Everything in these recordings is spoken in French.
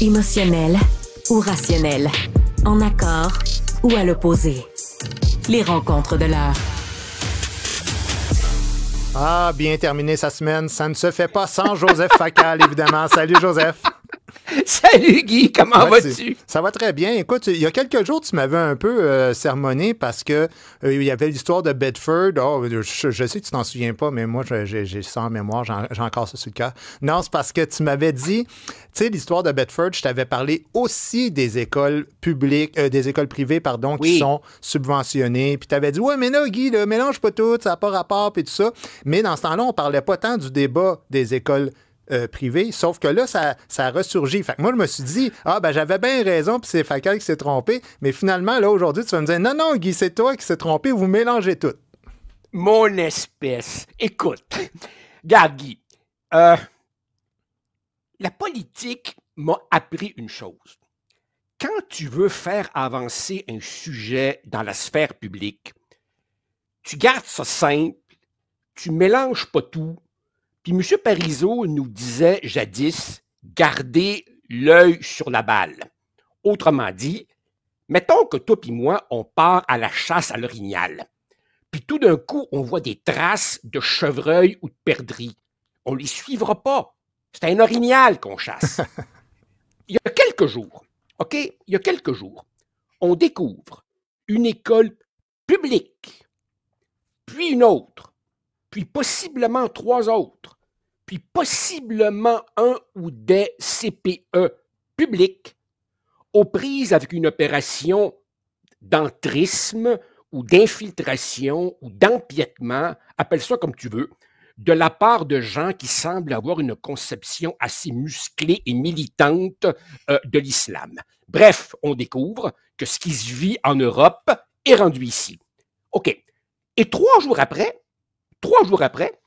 émotionnel ou rationnel, en accord ou à l'opposé. Les rencontres de l'heure. Ah, bien terminé sa semaine. Ça ne se fait pas sans Joseph Facal, évidemment. Salut, Joseph. Salut Guy, comment vas-tu? Ça va très bien. Écoute, il y a quelques jours, tu m'avais un peu euh, sermonné parce que euh, il y avait l'histoire de Bedford. Oh, je, sais que tu t'en souviens pas, mais moi, j'ai ça en mémoire, j'ai encore ça sur le cas. Non, c'est parce que tu m'avais dit, tu sais, l'histoire de Bedford, je t'avais parlé aussi des écoles publiques, euh, des écoles privées, pardon, qui sont subventionnées. Puis tu avais dit, ouais, mais là, Guy, ne mélange pas tout, ça n'a pas rapport, puis tout ça. Mais dans ce temps-là, on parlait pas tant du débat des écoles privées euh, privé. Sauf que là, ça, ça a ressurgi. Fait que moi, je me suis dit, ah, ben, j'avais bien raison, puis c'est Facal qui s'est trompé. Mais finalement, là, aujourd'hui, tu vas me dire, non, non, Guy, c'est toi qui s'est trompé, vous mélangez tout. Mon espèce. Écoute, regarde, Guy, euh, la politique m'a appris une chose. Quand tu veux faire avancer un sujet dans la sphère publique, tu gardes ça simple, tu mélanges pas tout, puis M. Parizeau nous disait jadis, gardez l'œil sur la balle. Autrement dit, mettons que toi et moi, on part à la chasse à l'orignal. Puis tout d'un coup, on voit des traces de chevreuil ou de perdrix. On ne les suivra pas. C'est un orignal qu'on chasse. Il y a quelques jours, OK, il y a quelques jours, on découvre une école publique, puis une autre, puis possiblement trois autres puis possiblement un ou des CPE publics aux prises avec une opération d'entrisme ou d'infiltration ou d'empiètement, appelle ça comme tu veux, de la part de gens qui semblent avoir une conception assez musclée et militante euh, de l'islam. Bref, on découvre que ce qui se vit en Europe est rendu ici. OK. Et trois jours après, trois jours après,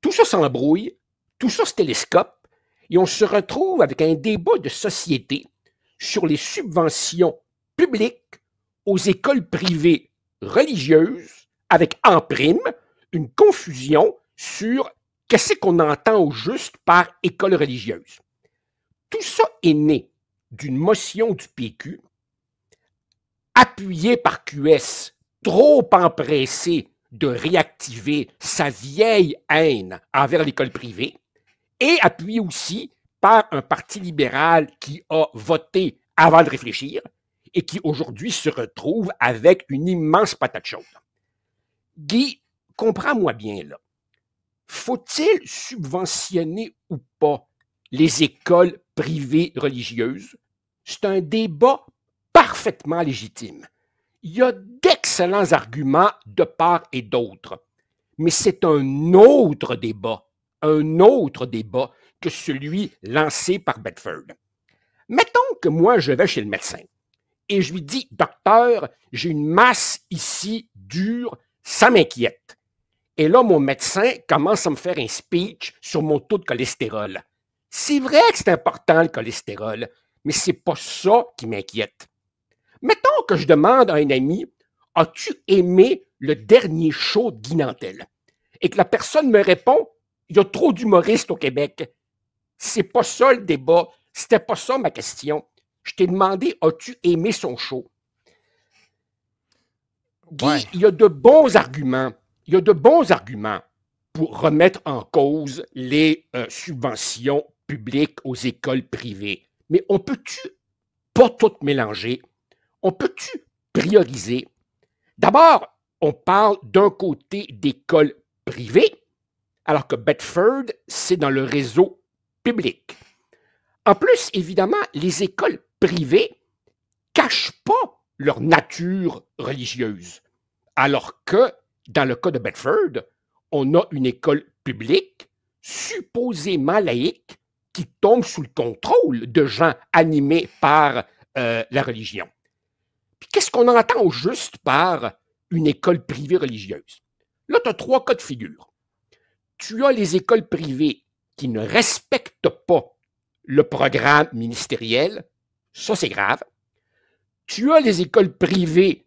tout ça s'embrouille tout ça se télescope et on se retrouve avec un débat de société sur les subventions publiques aux écoles privées religieuses, avec en prime une confusion sur qu'est-ce qu'on entend au juste par école religieuse. Tout ça est né d'une motion du PQ, appuyée par QS, trop empressée de réactiver sa vieille haine envers l'école privée, et appuyé aussi par un parti libéral qui a voté avant de réfléchir et qui aujourd'hui se retrouve avec une immense patate chaude. Guy, comprends-moi bien là. Faut-il subventionner ou pas les écoles privées religieuses? C'est un débat parfaitement légitime. Il y a d'excellents arguments de part et d'autre, mais c'est un autre débat un autre débat que celui lancé par Bedford. Mettons que moi, je vais chez le médecin et je lui dis, docteur, j'ai une masse ici dure, ça m'inquiète. Et là, mon médecin commence à me faire un speech sur mon taux de cholestérol. C'est vrai que c'est important le cholestérol, mais c'est pas ça qui m'inquiète. Mettons que je demande à un ami, as-tu aimé le dernier show de Et que la personne me répond, il y a trop d'humoristes au Québec. C'est pas ça le débat. C'était pas ça ma question. Je t'ai demandé, as-tu aimé son show? Guy, il y a de bons arguments. Il y a de bons arguments pour remettre en cause les euh, subventions publiques aux écoles privées. Mais on peut-tu pas tout mélanger? On peut-tu prioriser? D'abord, on parle d'un côté d'école privées alors que Bedford, c'est dans le réseau public. En plus, évidemment, les écoles privées cachent pas leur nature religieuse, alors que dans le cas de Bedford, on a une école publique supposément laïque qui tombe sous le contrôle de gens animés par euh, la religion. qu'est-ce qu'on en entend au juste par une école privée religieuse? Là, tu as trois cas de figure tu as les écoles privées qui ne respectent pas le programme ministériel, ça c'est grave. Tu as les écoles privées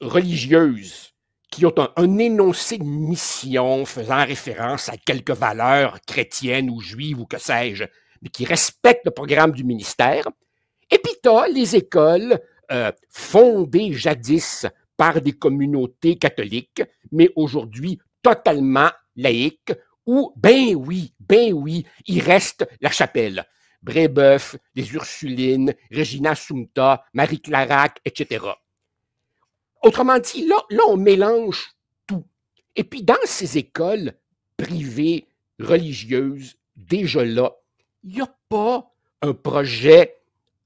religieuses qui ont un, énoncé de mission faisant référence à quelques valeurs chrétiennes ou juives ou que sais-je, mais qui respectent le programme du ministère. Et puis tu as les écoles euh, fondées jadis par des communautés catholiques, mais aujourd'hui totalement laïques, où, ben oui, ben oui, il reste la chapelle. Brébeuf, les Ursulines, Regina Sumta, Marie Clarac, etc. Autrement dit, là, là, on mélange tout. Et puis, dans ces écoles privées, religieuses, déjà là, il n'y a pas un projet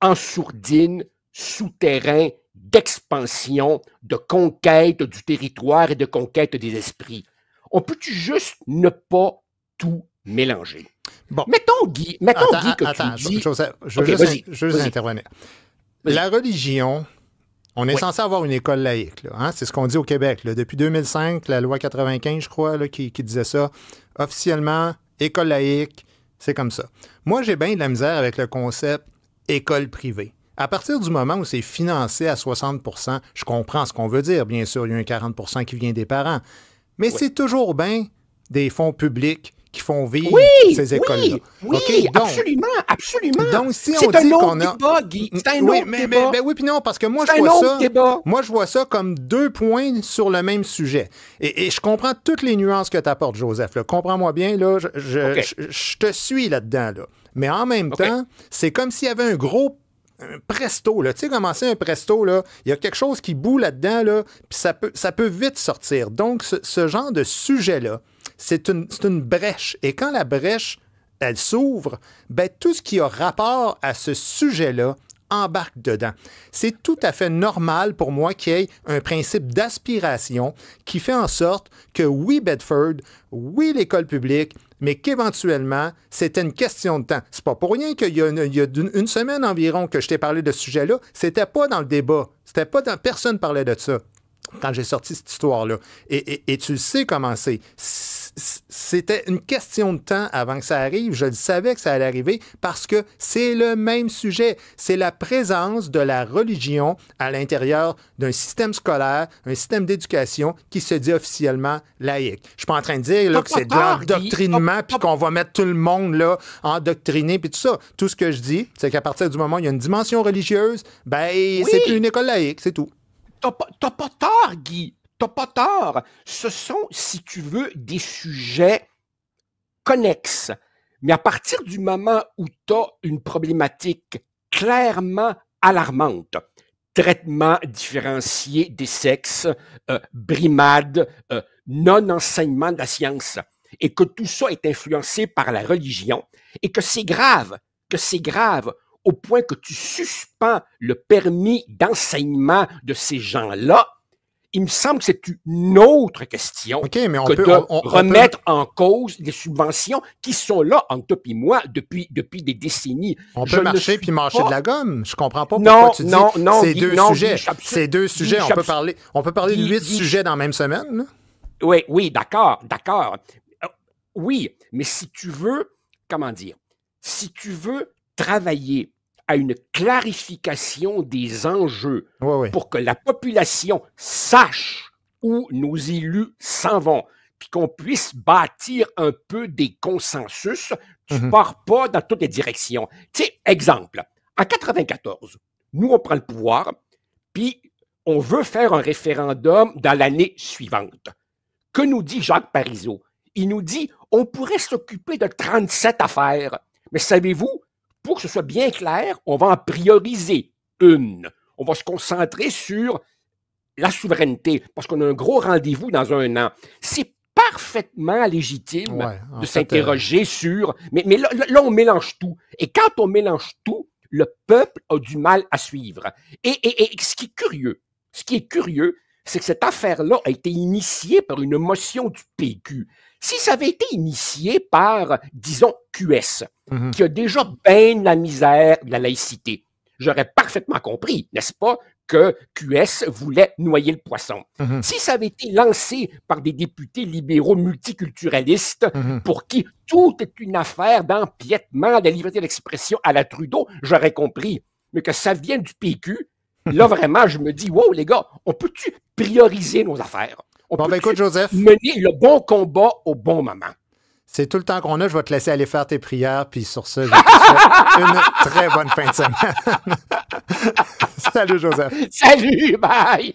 en sourdine, souterrain, d'expansion, de conquête du territoire et de conquête des esprits on peut juste ne pas tout mélanger? Bon. Mettons, Guy, mettons, Guy, que tu dis... je veux intervenir. La religion, on est censé avoir une école laïque. Hein? C'est ce qu'on dit au Québec. Depuis 2005, la loi 95, je crois, qui, qui, disait ça. Officiellement, école laïque, c'est comme ça. Moi, j'ai bien de la misère avec le concept école privée. À partir du moment où c'est financé à 60 je comprends ce qu'on veut dire, bien sûr. Il y a un 40 qui vient des parents. Mais c'est toujours bien des fonds publics qui font vivre ces écoles-là. Oui, oui donc, absolument, absolument. Donc, si on dit qu'on a... Débat, mm, C'est un mais, débat. Mais, oui, puis non, parce que moi, je vois, ça, moi je vois ça comme deux points sur le même sujet. Et, je comprends toutes les nuances que tu Joseph. Comprends-moi bien, là, je, te suis là-dedans. Là. Mais en même temps, c'est comme s'il y avait un gros un presto, là. Tu sais, c'est un presto, là, il y a quelque chose qui boue là-dedans, là, puis ça peut, vite sortir. Donc, ce, genre de sujet-là, c'est une, une brèche. Et quand la brèche, elle s'ouvre, ben, tout ce qui a rapport à ce sujet-là embarque dedans. C'est tout à fait normal pour moi qu'il y ait un principe d'aspiration qui fait en sorte que oui, Bedford, oui, l'école publique, mais qu'éventuellement, c'était une question de temps. C'est pas pour rien qu'il y a, une, une, semaine environ que je t'ai parlé de ce sujet-là, c'était pas dans le débat. C'était pas personne parlait de ça quand j'ai sorti cette histoire-là. Et, tu sais comment c'est c'était une question de temps avant que ça arrive. Je le savais que ça allait arriver parce que c'est le même sujet. C'est la présence de la religion à l'intérieur d'un système scolaire, un système d'éducation qui se dit officiellement laïque. Je suis pas en train de dire là, que c'est de l'endoctrinement puis qu'on va mettre tout le monde là endoctriné puis tout ça. Tout ce que je dis, c'est qu'à partir du moment où il y a une dimension religieuse, ben c'est plus une école laïque, c'est tout. T'as pas, pas tort, Guy pas tort. Ce sont, si tu veux, des sujets connexes. Mais à partir du moment où tu as une problématique clairement alarmante, traitement différencié des sexes, euh, brimade, euh, non-enseignement de la science, et que tout ça est influencé par la religion, et que c'est grave, que c'est grave au point que tu suspends le permis d'enseignement de ces gens-là, il me semble que c'est une autre question ok mais on peut, remettre en cause les subventions qui sont là, en toi et moi, depuis, depuis des décennies. On peut marcher puis marcher de la gomme. Je comprends pas pourquoi tu dis non, ces, deux sujets. ces deux sujets. On peut parler, on peut parler de huit sujets dans la même semaine. Oui, oui, d'accord, d'accord. Euh, oui, mais si tu veux, comment dire, si tu veux travailler à une clarification des enjeux pour que la population sache où nos élus s'en vont, puis qu'on puisse bâtir un peu des consensus. Tu ne mhm. pars pas dans toutes les directions. Tu sais, exemple, en 94, nous, on prend le pouvoir, puis on veut faire un référendum dans l'année suivante. Que nous dit Jacques Parizeau? Il nous dit, on pourrait s'occuper de 37 affaires. Mais savez-vous, pour que ce soit bien clair, on va en prioriser une. On va se concentrer sur la souveraineté, parce qu'on a un gros rendez-vous dans un an. C'est parfaitement légitime de s'interroger euh, sur... Mais, là, on mélange tout. Et quand on mélange tout, le peuple a du mal à suivre. Et, et ce qui est curieux, ce qui est curieux, c'est que cette affaire-là a été initiée par une motion du PQ. Si ça avait été initié par, disons, QS, mhm. qui a déjà bien la misère de la laïcité, j'aurais parfaitement compris, n'est-ce pas, que QS voulait noyer le poisson. Mhm. Si ça avait été lancé par des députés libéraux multiculturalistes mhm. pour qui tout est une affaire d'empiètement de la liberté d'expression à la Trudeau, j'aurais compris. Mais que ça vient du PQ, là vraiment, je me dis, wow, les gars, on peut-tu prioriser nos affaires? On bon, ben écoute, Joseph. mener le bon combat au bon moment. C'est tout le temps qu'on a. Je vais te laisser aller faire tes prières. Puis sur ce, je te souhaite une très bonne fin de semaine. Salut, Joseph. Salut, bye.